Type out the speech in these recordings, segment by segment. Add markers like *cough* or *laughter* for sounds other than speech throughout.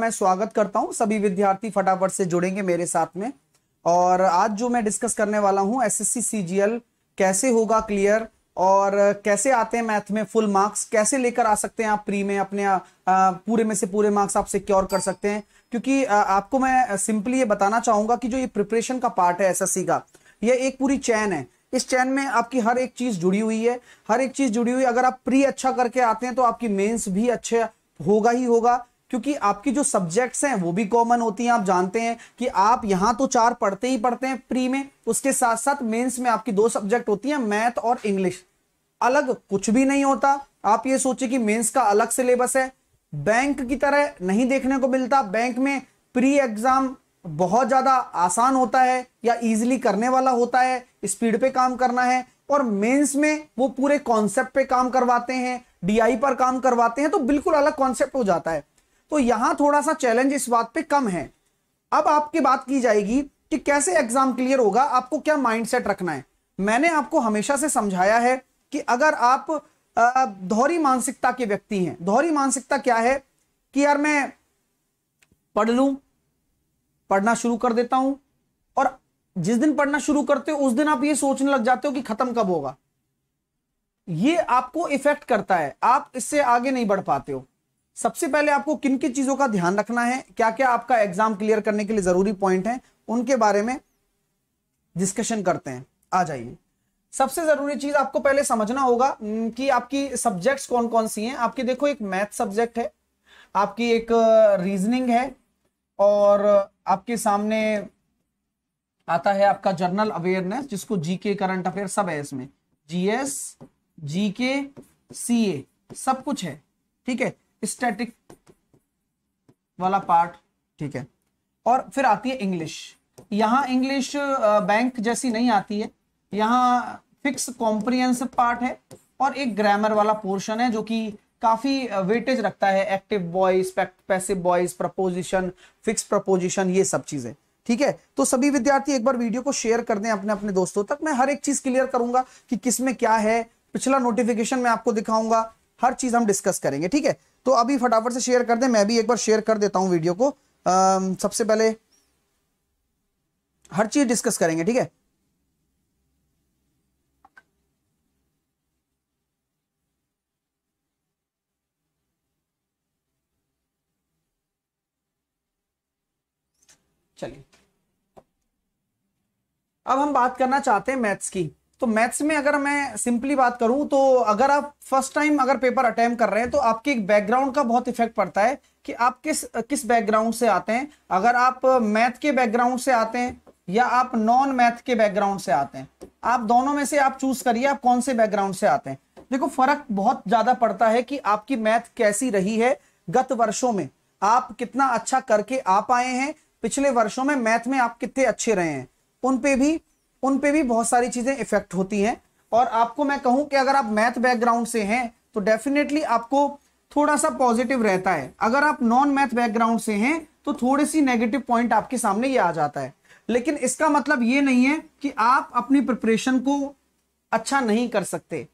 मैं स्वागत करता हूं सभी विद्यार्थी फटाफट से जुड़ेंगे मेरे साथ में और आज जो मैं डिस्कस करने वाला हूं एसएससी सीजीएल कैसे होगा क्लियर और कैसे आते हैं मैथ में फुल मार्क्स कैसे लेकर आ सकते हैं आप प्री में अपने पूरे में से पूरे मार्क्स आप सिक्योर कर सकते हैं क्योंकि आपको मैं सिंपली ये बताना चाहूंगा कि जो ये प्रिपरेशन का पार्ट है एस का ये एक पूरी चैन है इस चैन में आपकी हर एक चीज जुड़ी हुई है हर एक चीज जुड़ी हुई अगर आप प्री अच्छा करके आते हैं तो आपकी मेंस भी अच्छे होगा ही होगा क्योंकि आपकी जो सब्जेक्ट्स हैं वो भी कॉमन होती हैं आप जानते हैं कि आप यहाँ तो चार पढ़ते ही पढ़ते हैं प्री में उसके साथ साथ मेंस में आपकी दो सब्जेक्ट होती हैं मैथ और इंग्लिश अलग कुछ भी नहीं होता आप ये सोचे कि मेंस का अलग सिलेबस है बैंक की तरह नहीं देखने को मिलता बैंक में प्री एग्जाम बहुत ज़्यादा आसान होता है या इजिली करने वाला होता है स्पीड पे काम करना है और मेन्स में वो पूरे कॉन्सेप्ट पे काम करवाते हैं डी पर काम करवाते हैं तो बिल्कुल अलग कॉन्सेप्ट हो जाता है तो यहां थोड़ा सा चैलेंज इस बात पे कम है अब आपकी बात की जाएगी कि कैसे एग्जाम क्लियर होगा आपको क्या माइंडसेट रखना है मैंने आपको हमेशा से समझाया है कि अगर आप दोहरी मानसिकता के व्यक्ति हैं दोहरी मानसिकता क्या है कि यार मैं पढ़ लू पढ़ना शुरू कर देता हूं और जिस दिन पढ़ना शुरू करते हो उस दिन आप ये सोचने लग जाते हो कि खत्म कब होगा ये आपको इफेक्ट करता है आप इससे आगे नहीं बढ़ पाते हो सबसे पहले आपको किन किन चीजों का ध्यान रखना है क्या क्या आपका एग्जाम क्लियर करने के लिए जरूरी पॉइंट है उनके बारे में डिस्कशन करते हैं आ जाइए सबसे जरूरी चीज आपको पहले समझना होगा कि आपकी सब्जेक्ट्स कौन कौन सी हैं आपकी देखो एक मैथ सब्जेक्ट है आपकी एक रीजनिंग है और आपके सामने आता है आपका जर्नल अवेयरनेस जिसको जीके करंट अफेयर सब है इसमें जीएस जीके सीए सब कुछ है ठीक है स्टैटिक वाला पार्ट ठीक है और फिर आती है इंग्लिश यहां इंग्लिश बैंक जैसी नहीं आती है यहां फिक्स कॉम्प्रिहेंसिव पार्ट है और एक ग्रामर वाला पोर्शन है जो कि काफी वेटेज रखता है active voice passive voice preposition fix preposition ये सब चीजें ठीक है तो सभी विद्यार्थी एक बार वीडियो को शेयर कर दें अपने अपने दोस्तों तक मैं हर एक चीज क्लियर करूंगा कि किसमें क्या है पिछला नोटिफिकेशन मैं आपको दिखाऊंगा हर चीज हम डिस्कस करेंगे ठीक है तो अभी फटाफट से शेयर कर दें मैं भी एक बार शेयर कर देता हूं वीडियो को आ, सबसे पहले हर चीज डिस्कस करेंगे ठीक है चलिए अब हम बात करना चाहते हैं मैथ्स की तो मैथ्स में अगर मैं सिंपली बात करूं तो अगर आप फर्स्ट टाइम अगर पेपर अटेम्प्ट कर रहे हैं तो आपके एक बैकग्राउंड का बहुत इफेक्ट पड़ता है कि आप किस किस बैकग्राउंड से आते हैं अगर आप मैथ के बैकग्राउंड से आते हैं या आप नॉन मैथ के बैकग्राउंड से आते हैं आप दोनों में से आप चूज करिए आप कौन से बैकग्राउंड से आते हैं देखो फर्क बहुत ज्यादा पड़ता है कि आपकी मैथ कैसी रही है गत वर्षों में आप कितना अच्छा करके आ पाए हैं पिछले वर्षों में मैथ में आप कितने अच्छे रहे हैं उन पे भी उन पे भी बहुत सारी चीज़ें इफेक्ट होती हैं और आपको मैं कहूं कि अगर आप मैथ बैकग्राउंड से हैं तो डेफिनेटली आपको थोड़ा सा पॉजिटिव रहता है अगर आप नॉन मैथ बैकग्राउंड से हैं तो थोड़ी सी नेगेटिव पॉइंट आपके सामने ये आ जाता है लेकिन इसका मतलब ये नहीं है कि आप अपनी प्रिपरेशन को अच्छा नहीं कर सकते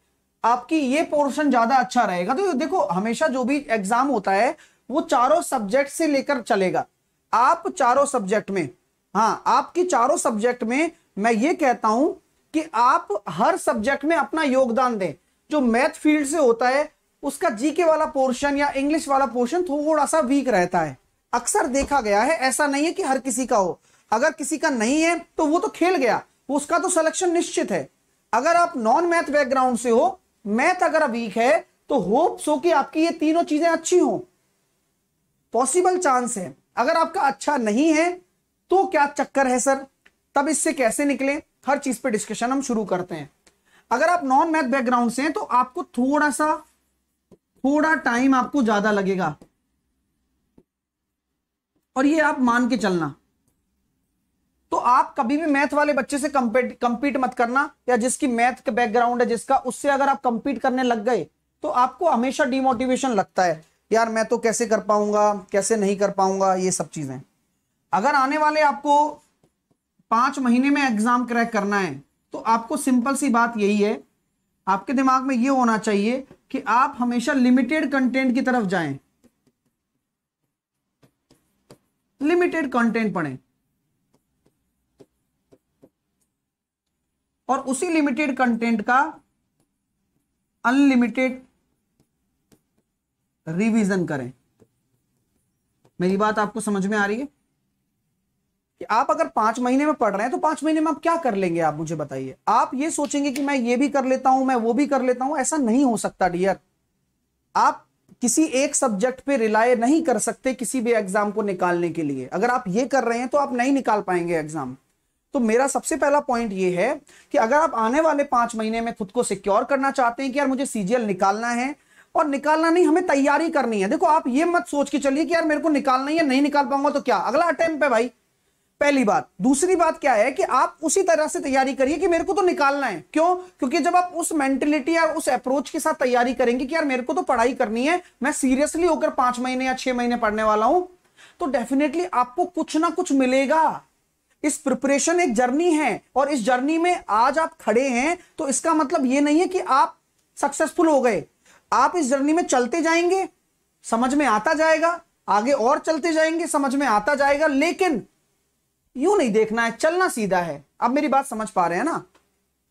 आपकी ये पोर्शन ज्यादा अच्छा रहेगा तो देखो हमेशा जो भी एग्जाम होता है वो चारों सब्जेक्ट से लेकर चलेगा आप चारों सब्जेक्ट में हाँ आपकी चारों सब्जेक्ट में मैं ये कहता हूं कि आप हर सब्जेक्ट में अपना योगदान दें जो मैथ फील्ड से होता है उसका जीके वाला पोर्शन या इंग्लिश वाला पोर्शन थोड़ा सा वीक रहता है अक्सर देखा गया है ऐसा नहीं है कि हर किसी का हो अगर किसी का नहीं है तो वो तो खेल गया उसका तो सिलेक्शन निश्चित है अगर आप नॉन मैथ बैकग्राउंड से हो मैथ अगर वीक है तो होप सो कि आपकी ये तीनों चीजें अच्छी हो पॉसिबल चांस है अगर आपका अच्छा नहीं है तो क्या चक्कर है सर तब इससे कैसे निकले हर चीज पे डिस्कशन हम शुरू करते हैं अगर आप नॉन मैथ बैकग्राउंड से हैं तो आपको थोड़ा सा थोड़ा टाइम आपको ज्यादा लगेगा और ये आप मान के चलना तो आप कभी भी मैथ वाले बच्चे से कंपीट कंपीट मत करना या जिसकी मैथ का बैकग्राउंड है जिसका उससे अगर आप कंपीट करने लग गए तो आपको हमेशा डिमोटिवेशन लगता है यार मैं तो कैसे कर पाऊंगा कैसे नहीं कर पाऊंगा ये सब चीजें अगर आने वाले आपको पांच महीने में एग्जाम क्रैक करना है तो आपको सिंपल सी बात यही है आपके दिमाग में यह होना चाहिए कि आप हमेशा लिमिटेड कंटेंट की तरफ जाएं लिमिटेड कंटेंट पढ़ें और उसी लिमिटेड कंटेंट का अनलिमिटेड रिवीजन करें मेरी बात आपको समझ में आ रही है कि आप अगर पांच महीने में पढ़ रहे हैं तो पांच महीने में आप क्या कर लेंगे आप मुझे बताइए आप ये सोचेंगे कि मैं ये भी कर लेता हूं मैं वो भी कर लेता हूं ऐसा नहीं हो सकता डियर आप किसी एक सब्जेक्ट पे रिलाय नहीं कर सकते किसी भी एग्जाम को निकालने के लिए अगर आप ये कर रहे हैं तो आप नहीं निकाल पाएंगे एग्जाम तो मेरा सबसे पहला पॉइंट ये है कि अगर आप आने वाले पांच महीने में खुद को सिक्योर करना चाहते हैं कि यार मुझे सीजीएल निकालना है और निकालना नहीं हमें तैयारी करनी है देखो आप ये मत सोच के चलिए कि यार मेरे को निकालना ही है नहीं निकाल पाऊंगा तो क्या अगला अटेम्प्ट है भाई पहली बात दूसरी बात क्या है कि आप उसी तरह से तैयारी करिए कि मेरे को तो निकालना है क्यों क्योंकि जब आप उस मेंटेलिटी या उस अप्रोच के साथ तैयारी करेंगे कि यार मेरे को तो पढ़ाई करनी है मैं सीरियसली होकर पांच महीने या छह महीने पढ़ने वाला हूं तो डेफिनेटली आपको कुछ ना कुछ मिलेगा इस प्रिपरेशन एक जर्नी है और इस जर्नी में आज आप खड़े हैं तो इसका मतलब ये नहीं है कि आप सक्सेसफुल हो गए आप इस जर्नी में चलते जाएंगे समझ में आता जाएगा आगे और चलते जाएंगे समझ में आता जाएगा लेकिन यूं नहीं देखना है चलना सीधा है अब मेरी बात समझ पा रहे हैं ना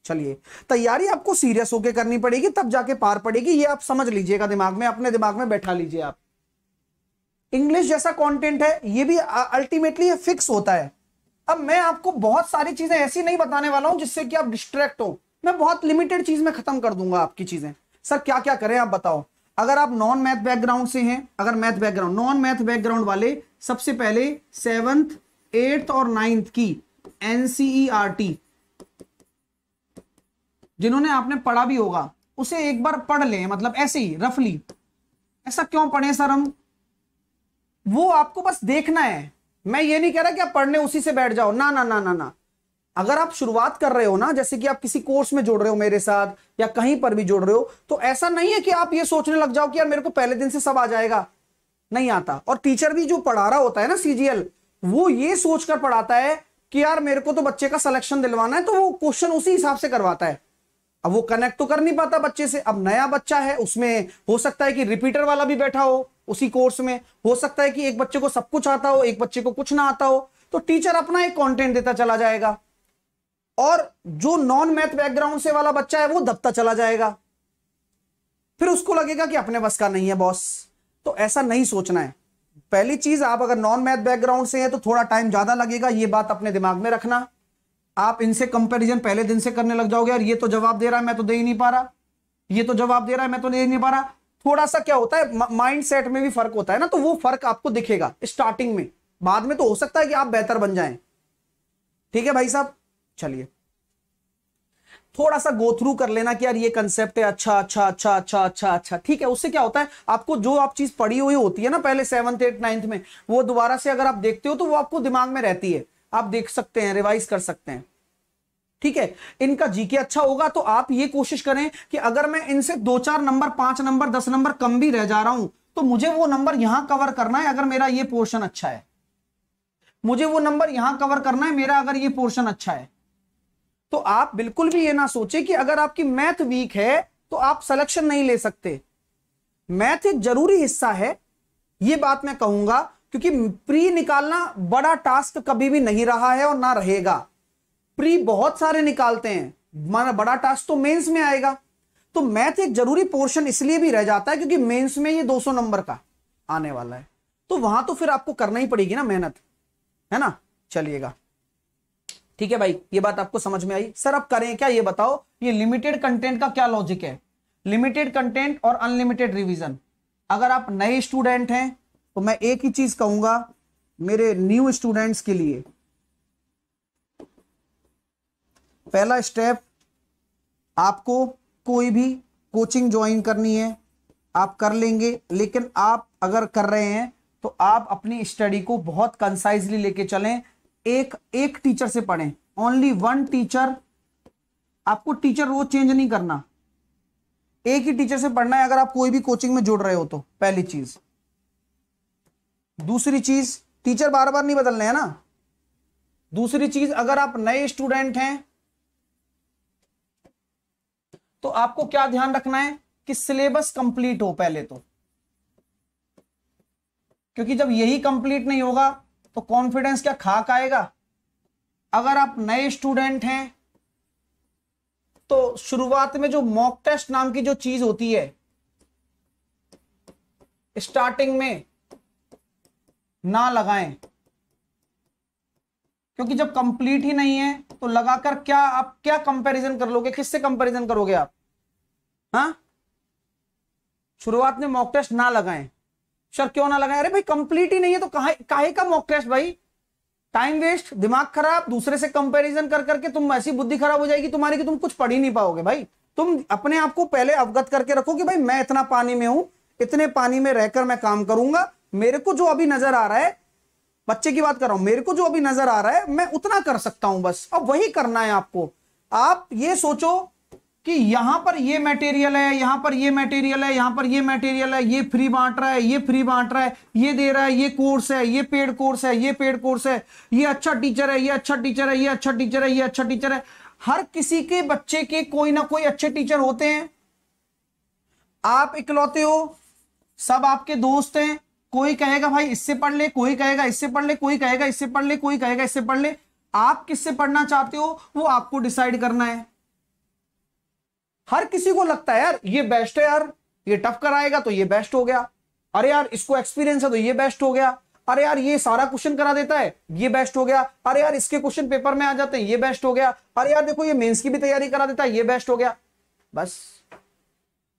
चलिए तैयारी आपको सीरियस होके करनी पड़ेगी तब जाके पार पड़ेगी ये आप समझ लीजिएगा दिमाग में अपने दिमाग में बैठा लीजिए आप इंग्लिश जैसा कंटेंट है ये भी अल्टीमेटली ये फिक्स होता है अब मैं आपको बहुत सारी चीजें ऐसी नहीं बताने वाला हूं जिससे कि आप डिस्ट्रैक्ट हो मैं बहुत लिमिटेड चीज में खत्म कर दूंगा आपकी चीजें सर क्या क्या करें आप बताओ अगर आप नॉन मैथ बैकग्राउंड से हैं अगर math background non math background वाले सबसे पहले सेवंथ एट्थ और नाइन्थ की एनसीईआरटी e जिन्होंने आपने पढ़ा भी होगा उसे एक बार पढ़ लें मतलब ऐसे ही रफली ऐसा क्यों पढ़े सर हम वो आपको बस देखना है मैं ये नहीं कह रहा कि आप पढ़ने उसी से बैठ जाओ ना ना ना ना ना अगर आप शुरुआत कर रहे हो ना जैसे कि आप किसी कोर्स में जोड़ रहे हो मेरे साथ या कहीं पर भी जोड़ रहे हो तो ऐसा नहीं है कि आप ये सोचने लग जाओ कि यार मेरे को पहले दिन से सब आ जाएगा नहीं आता और टीचर भी जो पढ़ा रहा होता है ना सीजीएल वो ये सोचकर पढ़ाता है कि यार मेरे को तो बच्चे का सिलेक्शन दिलवाना है तो वो क्वेश्चन उसी हिसाब से करवाता है अब वो कनेक्ट तो कर नहीं पाता बच्चे से अब नया बच्चा है उसमें हो सकता है कि रिपीटर वाला भी बैठा हो उसी कोर्स में हो सकता है कि एक बच्चे को सब कुछ आता हो एक बच्चे को कुछ ना आता हो तो टीचर अपना एक कंटेंट देता चला जाएगा और जो नॉन मैथ बैकग्राउंड से वाला बच्चा है वो दबता चला जाएगा फिर उसको लगेगा कि अपने बस का नहीं है बॉस तो ऐसा नहीं सोचना है पहली चीज आप अगर नॉन मैथ बैकग्राउंड से हैं तो थोड़ा टाइम ज्यादा लगेगा ये बात अपने दिमाग में रखना आप इनसे कंपैरिजन पहले दिन से करने लग जाओगे और ये तो जवाब दे रहा है मैं तो दे ही नहीं पा रहा ये तो जवाब दे रहा है मैं तो दे ही नहीं पा रहा थोड़ा सा क्या होता है माइंड सेट में भी फर्क होता है ना तो वो फर्क आपको दिखेगा स्टार्टिंग में बाद में तो हो सकता है कि आप बेहतर बन जाए ठीक है भाई साहब चलिए थोड़ा सा गो थ्रू कर लेना कि यार ये कंसेप्ट है अच्छा अच्छा अच्छा अच्छा अच्छा अच्छा ठीक है उससे क्या होता है आपको जो आप चीज पढ़ी हुई होती है ना पहले सेवंथ एट नाइन्थ में वो दोबारा से अगर आप देखते हो तो वो आपको दिमाग में रहती है आप देख सकते हैं रिवाइज कर सकते हैं ठीक है इनका जीके अच्छा होगा तो आप ये कोशिश करें कि अगर मैं इनसे दो चार नंबर पांच नंबर दस नंबर कम भी रह जा रहा हूं तो मुझे वो नंबर यहां कवर करना है अगर मेरा ये पोर्शन अच्छा है मुझे वो नंबर यहां कवर करना है मेरा अगर ये पोर्शन अच्छा है तो आप बिल्कुल भी ये ना सोचे कि अगर आपकी मैथ वीक है तो आप सिलेक्शन नहीं ले सकते मैथ एक जरूरी हिस्सा है ये बात मैं कहूंगा क्योंकि प्री निकालना बड़ा टास्क कभी भी नहीं रहा है और ना रहेगा प्री बहुत सारे निकालते हैं माना बड़ा टास्क तो मेंस में आएगा तो मैथ एक जरूरी पोर्शन इसलिए भी रह जाता है क्योंकि मेंस में ये 200 नंबर का आने वाला है तो वहां तो फिर आपको करना ही पड़ेगी ना मेहनत है ना चलिएगा ठीक है भाई ये बात आपको समझ में आई सर अब करें क्या ये बताओ ये लिमिटेड कंटेंट का क्या लॉजिक है लिमिटेड कंटेंट और अनलिमिटेड रिवीजन अगर आप नए स्टूडेंट हैं तो मैं एक ही चीज कहूंगा मेरे न्यू स्टूडेंट्स के लिए पहला स्टेप आपको कोई भी कोचिंग ज्वाइन करनी है आप कर लेंगे लेकिन आप अगर कर रहे हैं तो आप अपनी स्टडी को बहुत कंसाइजली लेके चलें एक एक टीचर से पढ़े ओनली वन टीचर आपको टीचर रोज चेंज नहीं करना एक ही टीचर से पढ़ना है अगर आप कोई भी कोचिंग में जुड़ रहे हो तो पहली चीज दूसरी चीज टीचर बार बार नहीं बदलने है ना दूसरी चीज अगर आप नए स्टूडेंट हैं तो आपको क्या ध्यान रखना है कि सिलेबस कंप्लीट हो पहले तो क्योंकि जब यही कंप्लीट नहीं होगा तो कॉन्फिडेंस क्या खाक आएगा अगर आप नए स्टूडेंट हैं तो शुरुआत में जो मॉक टेस्ट नाम की जो चीज होती है स्टार्टिंग में ना लगाएं क्योंकि जब कंप्लीट ही नहीं है तो लगाकर क्या आप क्या कंपैरिजन कर लोगे किससे कंपैरिजन करोगे आप हा शुरुआत में मॉक टेस्ट ना लगाएं सर क्यों ना लगाए अरे भाई कंप्लीट ही नहीं है तो काहे का मॉक टेस्ट भाई टाइम वेस्ट दिमाग खराब दूसरे से कंपैरिजन कर करके तुम ऐसी बुद्धि खराब हो जाएगी तुम्हारी कि तुम कुछ पढ़ ही नहीं पाओगे भाई तुम अपने आप को पहले अवगत करके रखो कि भाई मैं इतना पानी में हूं इतने पानी में रहकर मैं काम करूंगा मेरे को जो अभी नजर आ रहा है बच्चे की बात कर रहा हूं मेरे को जो अभी नजर आ रहा है मैं उतना कर सकता हूं बस अब वही करना है आपको आप ये सोचो कि यहां पर ये मटेरियल है यहां पर ये मटेरियल है यहां पर ये मटेरियल है ये फ्री बांट रहा है ये फ्री बांट रहा है ये दे रहा है ये कोर्स है ये पेड कोर्स है ये पेड कोर्स है ये अच्छा टीचर है ये अच्छा टीचर है ये अच्छा टीचर है ये अच्छा टीचर है हर किसी के बच्चे के कोई ना कोई अच्छे टीचर होते हैं आप इकलौते हो सब आपके दोस्त हैं कोई कहेगा भाई इससे पढ़ ले कोई कहेगा इससे पढ़ ले कोई कहेगा इससे पढ़ ले कोई कहेगा इससे पढ़ ले आप किससे पढ़ना चाहते हो वो आपको डिसाइड करना है हर किसी को लगता है यार ये बेस्ट है यार ये टफ कराएगा तो ये बेस्ट हो गया अरे यार इसको एक्सपीरियंस है तो ये बेस्ट हो गया अरे यार ये सारा क्वेश्चन करा देता है ये बेस्ट हो गया अरे यार इसके क्वेश्चन पेपर में आ जाते हैं ये बेस्ट हो गया अरे यार देखो ये मेंस की भी तैयारी करा देता है ये बेस्ट हो गया बस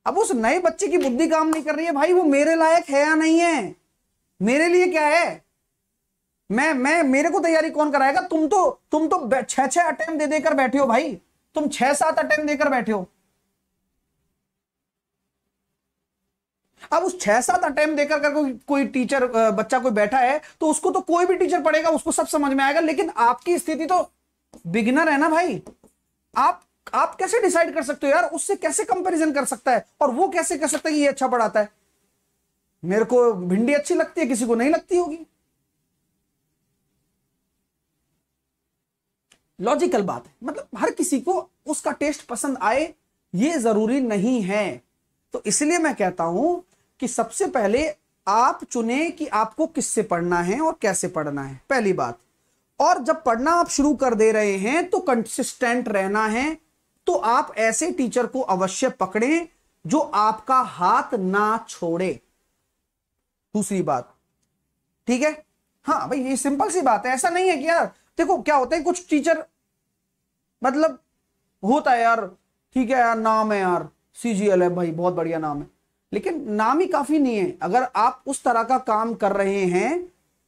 अब उस नए बच्चे की बुद्धि काम नहीं कर रही है भाई वो मेरे लायक है या नहीं है मेरे लिए क्या है मैं मैं मेरे को तैयारी कौन कराएगा तुम तो तुम तो छह छह अटेम्प्ट दे देकर बैठे हो भाई तुम छह सात अटेम्प्ट देकर बैठे हो अब उस छह सात अटेम्प्ट देकर कर कोई कोई टीचर बच्चा कोई बैठा है तो उसको तो कोई भी टीचर पढ़ेगा उसको सब समझ में आएगा लेकिन आपकी स्थिति तो बिगिनर है ना भाई आप आप कैसे डिसाइड कर सकते हो यार उससे कैसे कंपैरिजन कर सकता है और वो कैसे कर सकता है कि ये अच्छा पढ़ाता है मेरे को भिंडी अच्छी लगती है किसी को नहीं लगती होगी लॉजिकल बात है मतलब हर किसी को उसका टेस्ट पसंद आए ये जरूरी नहीं है तो इसलिए मैं कहता हूं कि सबसे पहले आप चुने कि आपको किससे पढ़ना है और कैसे पढ़ना है पहली बात और जब पढ़ना आप शुरू कर दे रहे हैं तो कंसिस्टेंट रहना है तो आप ऐसे टीचर को अवश्य पकड़ें जो आपका हाथ ना छोड़े दूसरी बात ठीक है हाँ भाई ये सिंपल सी बात है ऐसा नहीं है कि यार देखो क्या होता है कुछ टीचर मतलब होता है यार ठीक है यार नाम है यार सीजीएल है भाई बहुत बढ़िया नाम है लेकिन नाम ही काफी नहीं है अगर आप उस तरह का काम कर रहे हैं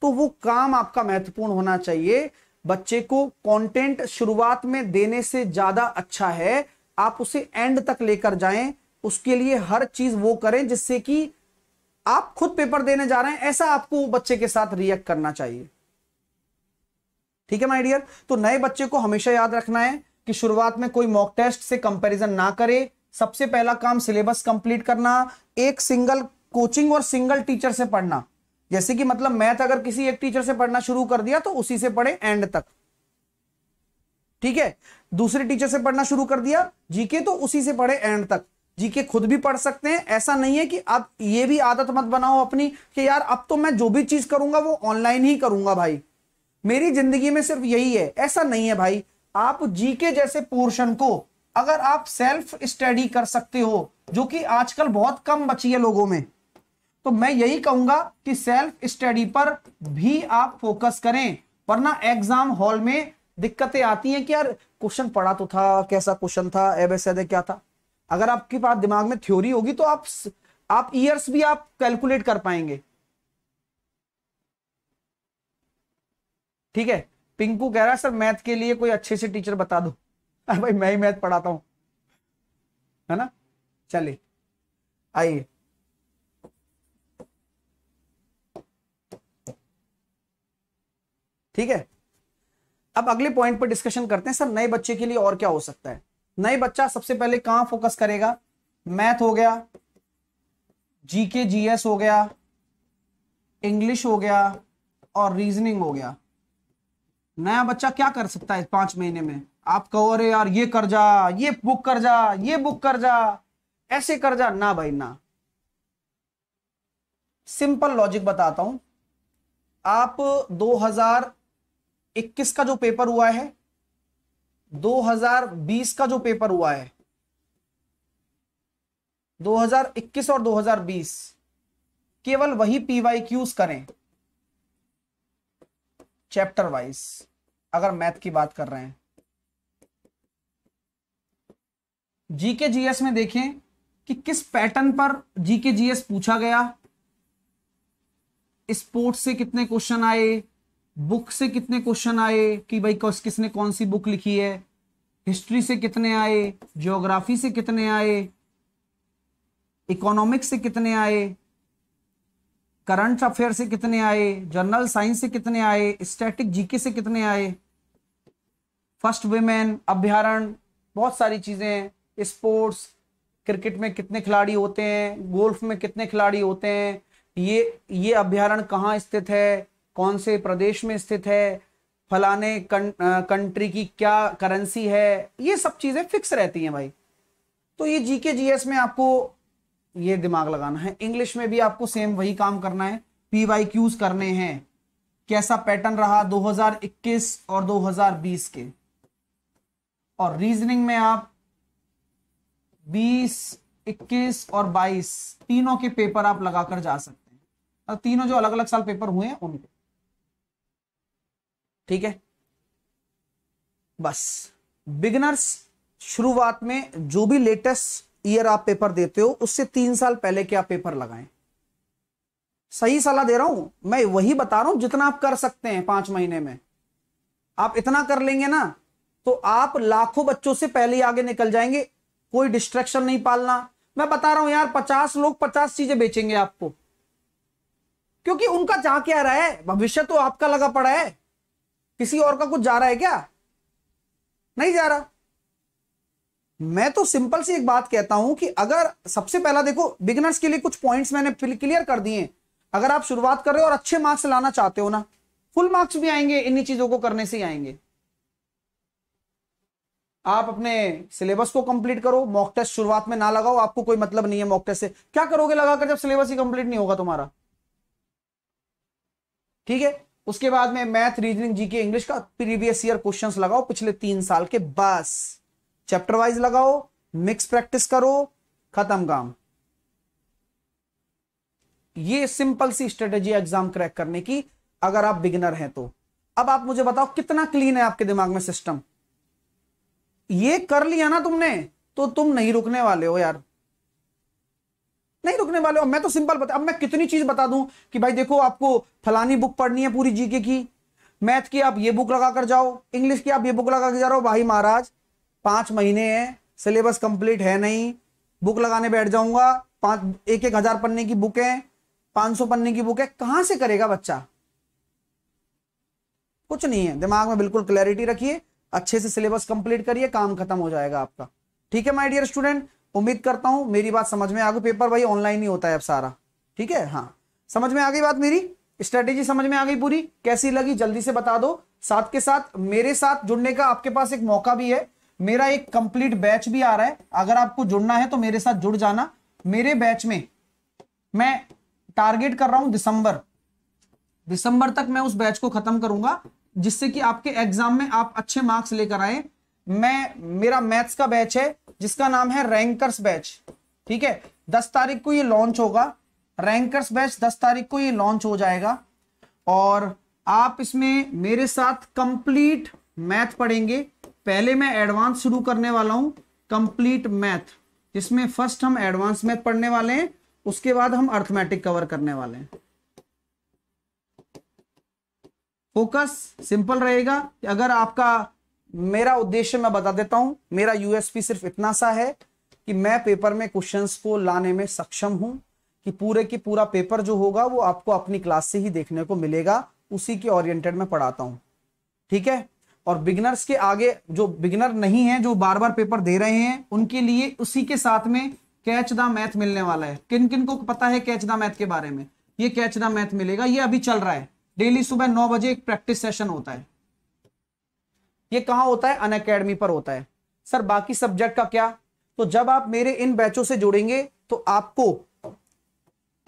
तो वो काम आपका महत्वपूर्ण होना चाहिए बच्चे को कंटेंट शुरुआत में देने से ज्यादा अच्छा है आप उसे एंड तक लेकर जाएं उसके लिए हर चीज वो करें जिससे कि आप खुद पेपर देने जा रहे हैं ऐसा आपको बच्चे के साथ रिएक्ट करना चाहिए ठीक है माय डियर तो नए बच्चे को हमेशा याद रखना है कि शुरुआत में कोई मॉक टेस्ट से कंपैरिजन ना करे सबसे पहला काम सिलेबस कंप्लीट करना एक सिंगल कोचिंग और सिंगल टीचर से पढ़ना जैसे कि मतलब मैथ अगर किसी एक टीचर से पढ़ना शुरू कर दिया तो उसी से पढ़े एंड तक ठीक है दूसरे टीचर से पढ़ना शुरू कर दिया जीके तो उसी से पढ़े एंड तक जीके खुद भी पढ़ सकते हैं ऐसा नहीं है कि आप ये भी आदत मत बनाओ अपनी कि यार अब तो मैं जो भी चीज करूंगा वो ऑनलाइन ही करूंगा भाई मेरी जिंदगी में सिर्फ यही है ऐसा नहीं है भाई आप जीके जैसे पोर्शन को अगर आप सेल्फ स्टडी कर सकते हो जो कि आजकल बहुत कम बची है लोगों में तो मैं यही कहूंगा कि सेल्फ स्टडी पर भी आप फोकस करें वरना एग्जाम हॉल में दिक्कतें आती हैं कि यार क्वेश्चन पढ़ा तो था कैसा क्वेश्चन था एबेसद क्या था अगर आपके पास दिमाग में थ्योरी होगी तो आप आप ईयर्स भी आप कैलकुलेट कर पाएंगे ठीक है पिंकू कह रहा है सर मैथ के लिए कोई अच्छे से टीचर बता दो अरे *laughs* भाई मैं ही मैथ पढ़ाता हूं है ना चलिए आइए ठीक है अब अगले पॉइंट पर डिस्कशन करते हैं सर नए बच्चे के लिए और क्या हो सकता है नए बच्चा सबसे पहले कहां फोकस करेगा मैथ हो गया जीके जीएस हो गया इंग्लिश हो गया और रीजनिंग हो गया नया बच्चा क्या कर सकता है पांच महीने में आप कहो अरे यार ये कर जा ये बुक कर जा ये बुक कर जा ऐसे कर जा ना भाई ना सिंपल लॉजिक बताता हूं आप 2021 का जो पेपर हुआ है 2020 का जो पेपर हुआ है 2021 और 2020 केवल वही पीवाई क्यूज करें चैप्टर वाइज अगर मैथ की बात कर रहे हैं जीके जीएस में देखें कि किस पैटर्न पर जीके जीएस पूछा गया स्पोर्ट्स से कितने क्वेश्चन आए बुक से कितने क्वेश्चन आए कि भाई किसने कौन सी बुक लिखी है हिस्ट्री से कितने आए ज्योग्राफी से कितने आए इकोनॉमिक्स से कितने आए करंट अफेयर से कितने आए जनरल साइंस से कितने आए स्टैटिक जीके से कितने आए फर्स्ट वेमेन अभ्यारण बहुत सारी चीजें हैं स्पोर्ट्स क्रिकेट में कितने खिलाड़ी होते हैं गोल्फ में कितने खिलाड़ी होते हैं ये ये अभ्यारण कहाँ स्थित है कौन से प्रदेश में स्थित है फलाने कं, कंट्री की क्या करेंसी है ये सब चीज़ें फिक्स रहती हैं भाई तो ये जीके जीएस में आपको ये दिमाग लगाना है इंग्लिश में भी आपको सेम वही काम करना है पी वाई क्यूज करने हैं कैसा पैटर्न रहा 2021 और 2020 के और रीजनिंग में आप बीस इक्कीस और बाईस तीनों के पेपर आप लगाकर जा सकते हैं और तीनों जो अलग अलग साल पेपर हुए हैं उनके ठीक है बस बिगनर्स शुरुआत में जो भी लेटेस्ट ईयर आप पेपर देते हो उससे तीन साल पहले के आप पेपर लगाएं सही सलाह दे रहा हूं मैं वही बता रहा हूं जितना आप कर सकते हैं पांच महीने में आप इतना कर लेंगे ना तो आप लाखों बच्चों से पहले आगे निकल जाएंगे कोई डिस्ट्रेक्शन नहीं पालना मैं बता रहा हूं यार पचास लोग पचास चीजें बेचेंगे आपको क्योंकि उनका जा क्या रहा है भविष्य तो आपका लगा पड़ा है किसी और का कुछ जा रहा है क्या नहीं जा रहा मैं तो सिंपल सी एक बात कहता हूं कि अगर सबसे पहला देखो बिगनर्स के लिए कुछ पॉइंट्स मैंने क्लियर कर दिए अगर आप शुरुआत कर रहे हो और अच्छे मार्क्स लाना चाहते हो ना फुल मार्क्स भी आएंगे इन्हीं चीजों को करने से ही आएंगे आप अपने सिलेबस को कंप्लीट करो मॉक टेस्ट शुरुआत में ना लगाओ आपको कोई मतलब नहीं है मॉक टेस्ट से क्या करोगे लगाकर जब सिलेबस ही कंप्लीट नहीं होगा तुम्हारा ठीक है उसके बाद में मैथ रीजनिंग जीके इंग्लिश का प्रीवियस ईयर क्वेश्चंस लगाओ पिछले तीन साल के बस चैप्टर वाइज लगाओ मिक्स प्रैक्टिस करो खत्म काम ये सिंपल सी स्ट्रेटेजी एग्जाम क्रैक करने की अगर आप बिगिनर हैं तो अब आप मुझे बताओ कितना क्लीन है आपके दिमाग में सिस्टम ये कर लिया ना तुमने तो तुम नहीं रुकने वाले हो यार नहीं रुकने वाले हो मैं तो सिंपल बता अब मैं कितनी चीज बता दूं कि भाई देखो आपको फलानी बुक पढ़नी है पूरी जीके की मैथ की आप ये बुक लगा कर जाओ इंग्लिश की आप ये बुक लगा कर जा रहे हो भाई महाराज पांच महीने हैं सिलेबस कंप्लीट है नहीं बुक लगाने बैठ जाऊंगा पांच एक एक हजार पन्ने की बुक है पांच सौ पन्ने की बुक है कहां से करेगा बच्चा कुछ नहीं है दिमाग में बिल्कुल क्लैरिटी रखिए अच्छे से सिलेबस कंप्लीट करिए काम खत्म हो जाएगा आपका ठीक है माय डियर स्टूडेंट उम्मीद करता हूं मेरी बात समझ में आ गई पेपर भाई ऑनलाइन ही होता है अब सारा ठीक है हाँ समझ में आ गई बात मेरी स्ट्रेटेजी समझ में आ गई पूरी कैसी लगी जल्दी से बता दो साथ के साथ मेरे साथ जुड़ने का आपके पास एक मौका भी है मेरा एक कंप्लीट बैच भी आ रहा है अगर आपको जुड़ना है तो मेरे साथ जुड़ जाना मेरे बैच में मैं टारगेट कर रहा हूं दिसंबर दिसंबर तक मैं उस बैच को खत्म करूंगा जिससे कि आपके एग्जाम में आप अच्छे मार्क्स लेकर आए मैं मेरा मैथ्स का बैच है जिसका नाम है रैंकर्स बैच ठीक है दस तारीख को ये लॉन्च होगा रैंकर्स बैच दस तारीख को ये लॉन्च हो जाएगा और आप इसमें मेरे साथ कंप्लीट मैथ पढ़ेंगे पहले मैं एडवांस शुरू करने वाला हूं कंप्लीट मैथ जिसमें फर्स्ट हम एडवांस मैथ पढ़ने वाले हैं उसके बाद हम अर्थमेटिक कवर करने वाले हैं फोकस सिंपल रहेगा कि अगर आपका मेरा उद्देश्य मैं बता देता हूं मेरा यूएसपी सिर्फ इतना सा है कि मैं पेपर में क्वेश्चंस को लाने में सक्षम हूं कि पूरे की पूरा पेपर जो होगा वो आपको अपनी क्लास से ही देखने को मिलेगा उसी के ओरिएंटेड में पढ़ाता हूं ठीक है और बिगनर्स के आगे जो बिगनर नहीं है जो बार बार पेपर दे रहे हैं उनके लिए उसी के साथ में कैच द मैथ मिलने वाला है किन किन को पता है कैच द मैथ के बारे में ये कैच द मैथ मिलेगा ये अभी चल रहा है डेली सुबह नौ बजे एक प्रैक्टिस सेशन होता है ये कहा होता है अनएकेडमी पर होता है सर बाकी सब्जेक्ट का क्या तो जब आप मेरे इन बैचों से जुड़ेंगे तो आपको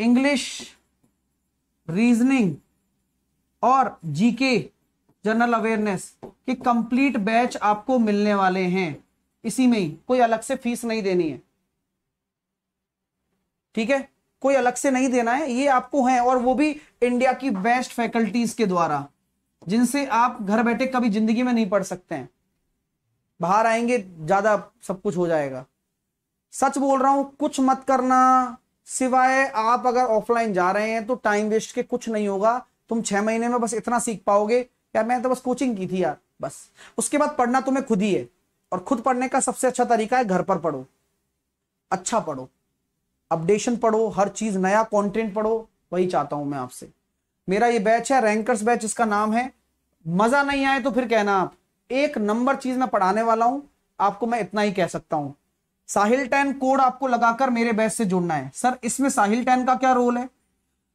इंग्लिश रीजनिंग और जीके जनरल अवेयरनेस के कंप्लीट बैच आपको मिलने वाले हैं इसी में ही कोई अलग से फीस नहीं देनी है ठीक है कोई अलग से नहीं देना है ये आपको है और वो भी इंडिया की बेस्ट फैकल्टीज के द्वारा जिनसे आप घर बैठे कभी जिंदगी में नहीं पढ़ सकते हैं बाहर आएंगे ज्यादा सब कुछ हो जाएगा सच बोल रहा हूं कुछ मत करना सिवाय आप अगर ऑफलाइन जा रहे हैं तो टाइम वेस्ट के कुछ नहीं होगा तुम छह महीने में बस इतना सीख पाओगे क्या मैंने तो बस कोचिंग की थी यार बस उसके बाद पढ़ना तुम्हें खुद ही है और खुद पढ़ने का सबसे अच्छा तरीका है घर पर पढ़ो अच्छा पढ़ो अपडेशन पढ़ो हर चीज नया कंटेंट पढ़ो वही चाहता हूं मैं आपसे मेरा ये बैच है रैंकर्स बैच इसका नाम है मजा नहीं आए तो फिर कहना आप एक नंबर चीज मैं पढ़ाने वाला हूं आपको मैं इतना ही कह सकता हूं साहिल टैन कोड आपको लगाकर मेरे बैच से जुड़ना है सर इसमें साहिल टैन का क्या रोल है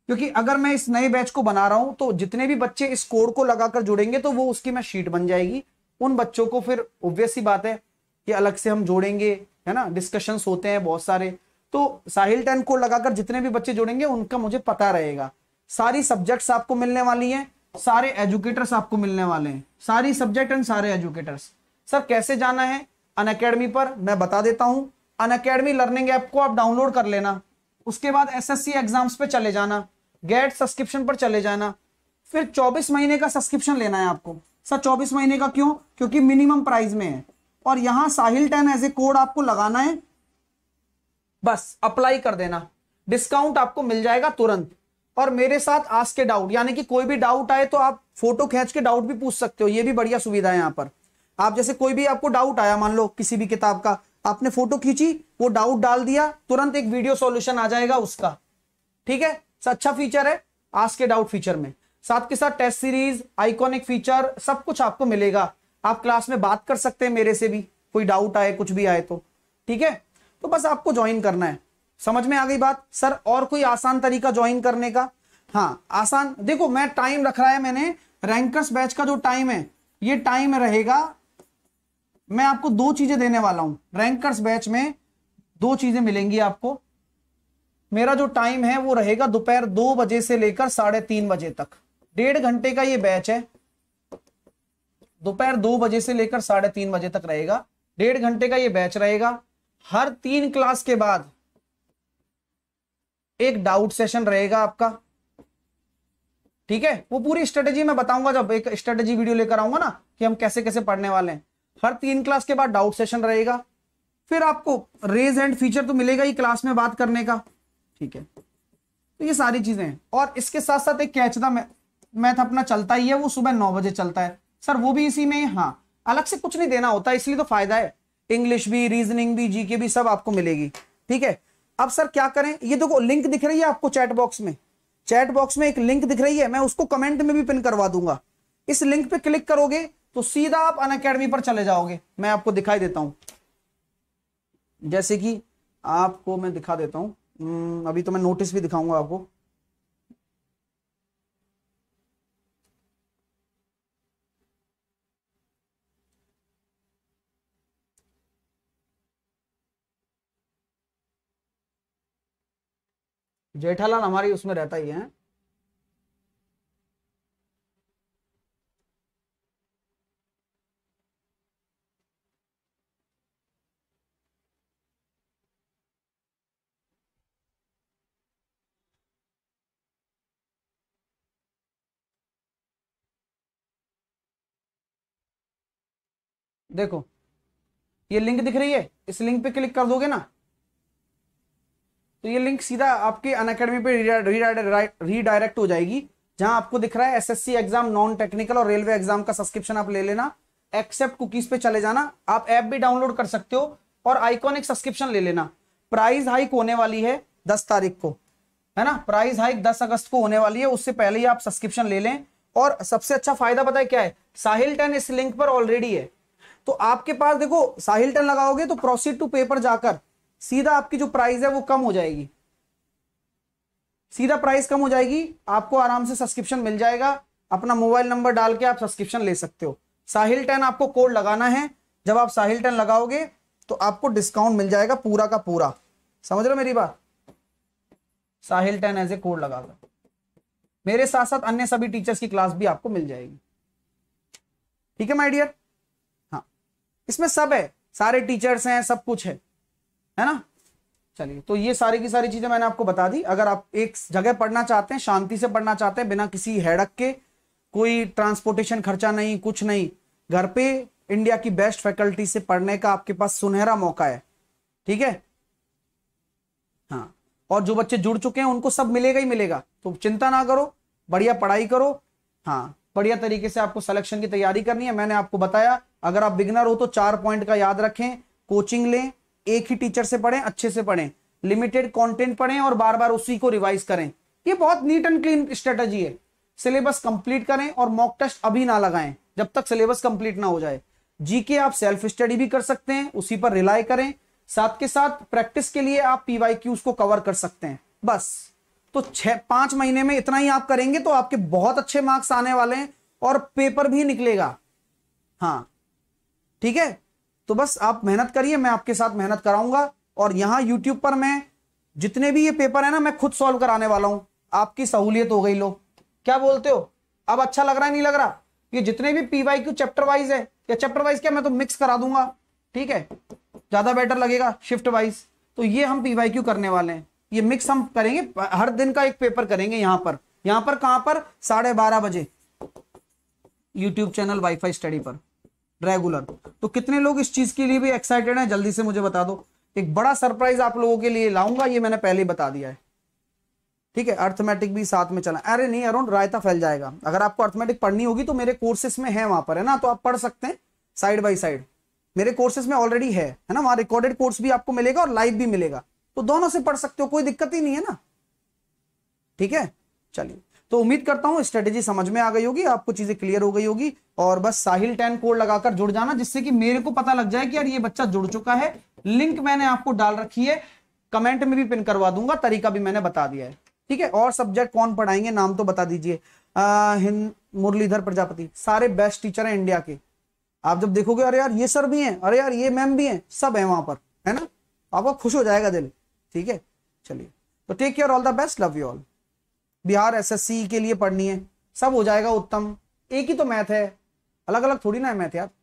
क्योंकि अगर मैं इस नए बैच को बना रहा हूं तो जितने भी बच्चे इस कोड को लगाकर जुड़ेंगे तो वो उसकी मैं शीट बन जाएगी उन बच्चों को फिर ऑब्वियस ही बात है कि अलग से हम जोड़ेंगे है ना डिस्कशंस होते हैं बहुत सारे तो साहिल टेन को लगाकर जितने भी बच्चे जुड़ेंगे उनका मुझे पता रहेगा सारी सब्जेक्ट्स आपको मिलने वाली हैं सारे एजुकेटर्स आपको मिलने वाले हैं सारी सब्जेक्ट एंड सारे एजुकेटर्स सर कैसे जाना है अन पर मैं बता देता हूं अन लर्निंग ऐप को आप डाउनलोड कर लेना उसके बाद एसएससी एग्जाम्स पे चले जाना गेट सब्सक्रिप्शन पर चले जाना फिर 24 महीने का सब्सक्रिप्शन लेना है आपको सर 24 महीने का क्यों क्योंकि मिनिमम प्राइस में है और यहाँ Sahil ten as a code आपको लगाना है बस अप्लाई कर देना डिस्काउंट आपको मिल जाएगा तुरंत और मेरे साथ आज के डाउट यानी कि कोई भी डाउट आए तो आप फोटो खींच के डाउट भी पूछ सकते हो ये भी बढ़िया सुविधा है यहाँ पर आप जैसे कोई भी आपको डाउट आया मान लो किसी भी किताब का आपने फोटो खींची वो डाउट डाल दिया तुरंत एक वीडियो सॉल्यूशन आ जाएगा उसका ठीक है अच्छा फीचर है आज के डाउट फीचर में साथ के साथ टेस्ट सीरीज आइकॉनिक फीचर सब कुछ आपको मिलेगा आप क्लास में बात कर सकते हैं मेरे से भी कोई डाउट आए कुछ भी आए तो ठीक है तो बस आपको ज्वाइन करना है समझ में आ गई बात सर और कोई आसान तरीका ज्वाइन करने का हाँ आसान देखो मैं टाइम रख रहा है मैंने रैंकर्स बैच का जो टाइम है ये टाइम रहेगा मैं आपको दो चीजें देने वाला हूं रैंकर्स बैच में दो चीजें मिलेंगी आपको मेरा जो टाइम है वो रहेगा दोपहर दो बजे से लेकर साढ़े तीन बजे तक डेढ़ घंटे का ये बैच है दोपहर दो बजे से लेकर साढ़े तीन बजे तक रहेगा डेढ़ घंटे का ये बैच रहेगा हर तीन क्लास के बाद एक डाउट सेशन रहेगा आपका ठीक है वो पूरी स्ट्रेटेजी मैं बताऊंगा जब एक स्ट्रेटेजी वीडियो लेकर आऊंगा ना कि हम कैसे कैसे पढ़ने वाले हैं हर तीन क्लास के बाद डाउट सेशन रहेगा फिर आपको रेज एंड फीचर तो मिलेगा ही क्लास में बात करने का ठीक है तो ये सारी चीजें हैं और इसके साथ साथ एक कैच था मैथ अपना चलता ही है वो सुबह नौ बजे चलता है सर वो भी इसी में हाँ अलग से कुछ नहीं देना होता इसलिए तो फायदा है इंग्लिश भी रीजनिंग भी जीके भी सब आपको मिलेगी ठीक है अब सर क्या करें ये देखो लिंक दिख रही है आपको चैट बॉक्स में चैट बॉक्स में एक लिंक दिख रही है मैं उसको कमेंट में भी पिन करवा दूंगा इस लिंक पे क्लिक करोगे तो सीधा आप अन अकेडमी पर चले जाओगे मैं आपको दिखाई देता हूं जैसे कि आपको मैं दिखा देता हूं हम्म, अभी तो मैं नोटिस भी दिखाऊंगा आपको जेठालाल हमारी उसमें रहता ही है देखो ये लिंक दिख रही है इस लिंक पे क्लिक कर दोगे ना तो ये लिंक सीधा आपके अन अकेडमी पर रीडायरेक्ट हो जाएगी जहां आपको दिख रहा है एसएससी एग्जाम नॉन टेक्निकल और रेलवे एग्जाम का सब्सक्रिप्शन आप ले लेना एक्सेप्ट कुकीज पे चले जाना आप ऐप भी डाउनलोड कर सकते हो और आइकॉनिक सब्सक्रिप्शन ले लेना प्राइस हाइक होने वाली है दस तारीख को है ना प्राइस हाइक दस अगस्त को होने वाली है उससे पहले ही आप सब्सक्रिप्शन ले लें और सबसे अच्छा फायदा पता है क्या है साहिल टन इस लिंक पर ऑलरेडी है तो आपके पास देखो साहिल टन लगाओगे तो प्रोसीड टू पेपर जाकर सीधा आपकी जो प्राइस है वो कम हो जाएगी सीधा प्राइस कम हो जाएगी आपको आराम से सब्सक्रिप्शन मिल जाएगा अपना मोबाइल नंबर डाल के आप सब्सक्रिप्शन ले सकते हो साहिल टेन आपको कोड लगाना है जब आप साहिल टेन लगाओगे तो आपको डिस्काउंट मिल जाएगा पूरा का पूरा समझ रहे हो मेरी बात Sahil ten as a code लगा लो मेरे साथ साथ अन्य सभी टीचर्स की क्लास भी आपको मिल जाएगी ठीक है माइडियर डियर हाँ इसमें सब है सारे टीचर्स हैं सब कुछ है है ना चलिए तो ये सारी की सारी चीजें मैंने आपको बता दी अगर आप एक जगह पढ़ना चाहते हैं शांति से पढ़ना चाहते हैं बिना किसी हेडक के कोई ट्रांसपोर्टेशन खर्चा नहीं कुछ नहीं घर पे इंडिया की बेस्ट फैकल्टी से पढ़ने का आपके पास सुनहरा मौका है ठीक है हाँ और जो बच्चे जुड़ चुके हैं उनको सब मिलेगा ही मिलेगा तो चिंता ना करो बढ़िया पढ़ाई करो हाँ बढ़िया तरीके से आपको सिलेक्शन की तैयारी करनी है मैंने आपको बताया अगर आप बिगनर हो तो चार पॉइंट का याद रखें कोचिंग लें एक ही टीचर से पढ़ें अच्छे से पढ़ें लिमिटेड कंटेंट पढ़ें और बार बार उसी को रिवाइज करें ये बहुत नीट एंड क्लीन स्ट्रेटजी है सिलेबस कंप्लीट करें और मॉक टेस्ट अभी ना लगाएं जब तक सिलेबस कंप्लीट ना हो जाए जीके आप सेल्फ स्टडी भी कर सकते हैं उसी पर रिलाई करें साथ के साथ प्रैक्टिस के लिए आप पीवाई क्यूज को कवर कर सकते हैं बस तो छह पांच महीने में इतना ही आप करेंगे तो आपके बहुत अच्छे मार्क्स आने वाले हैं और पेपर भी निकलेगा हाँ ठीक है तो बस आप मेहनत करिए मैं आपके साथ मेहनत कराऊंगा और यहाँ यूट्यूब पर मैं जितने भी ये पेपर है ना मैं खुद सॉल्व कराने वाला हूँ आपकी सहूलियत हो गई लो क्या बोलते हो अब अच्छा लग रहा है नहीं लग रहा ये जितने भी P Y Q chapter wise है या चैप्टर वाइज क्या मैं तो मिक्स करा दूंगा ठीक है ज्यादा बेटर लगेगा शिफ्ट वाइज तो ये हम पी वाई क्यू करने वाले हैं ये मिक्स हम करेंगे हर दिन का एक पेपर करेंगे यहां पर यहां पर कहां पर साढ़े बारह बजे यूट्यूब चैनल वाईफाई स्टडी पर रेगुलर तो कितने लोग इस चीज के लिए भी एक्साइटेड हैं जल्दी से मुझे बता दो एक बड़ा सरप्राइज आप लोगों के लिए लाऊंगा ये मैंने पहले ही बता दिया है ठीक है अर्थमेटिक भी साथ में चला अरे नहीं अरुण रायता फैल जाएगा अगर आपको अर्थमेटिक पढ़नी होगी तो मेरे कोर्सेस में है वहां पर है ना तो आप पढ़ सकते हैं साइड बाई साइड मेरे कोर्सेज में ऑलरेडी है है ना वहां रिकॉर्डेड कोर्स भी आपको मिलेगा और लाइव भी मिलेगा तो दोनों से पढ़ सकते हो कोई दिक्कत ही नहीं है ना ठीक है चलिए तो उम्मीद करता हूँ स्ट्रेटेजी समझ में आ गई होगी आपको चीजें क्लियर हो गई होगी और बस साहिल टेन कोड लगाकर जुड़ जाना जिससे कि मेरे को पता लग जाए कि यार ये बच्चा जुड़ चुका है लिंक मैंने आपको डाल रखी है कमेंट में भी पिन करवा दूंगा तरीका भी मैंने बता दिया है ठीक है और सब्जेक्ट कौन पढ़ाएंगे नाम तो बता दीजिए मुरलीधर प्रजापति सारे बेस्ट टीचर है इंडिया के आप जब देखोगे अरे यार ये सर भी हैं अरे यार ये मैम भी हैं सब है वहां पर है ना आपको खुश हो जाएगा दिल ठीक है चलिए तो take care all the best love you all Bihar SSC के लिए पढ़नी है सब हो जाएगा उत्तम एक ही तो मैथ है अलग अलग थोड़ी ना है मैथ यार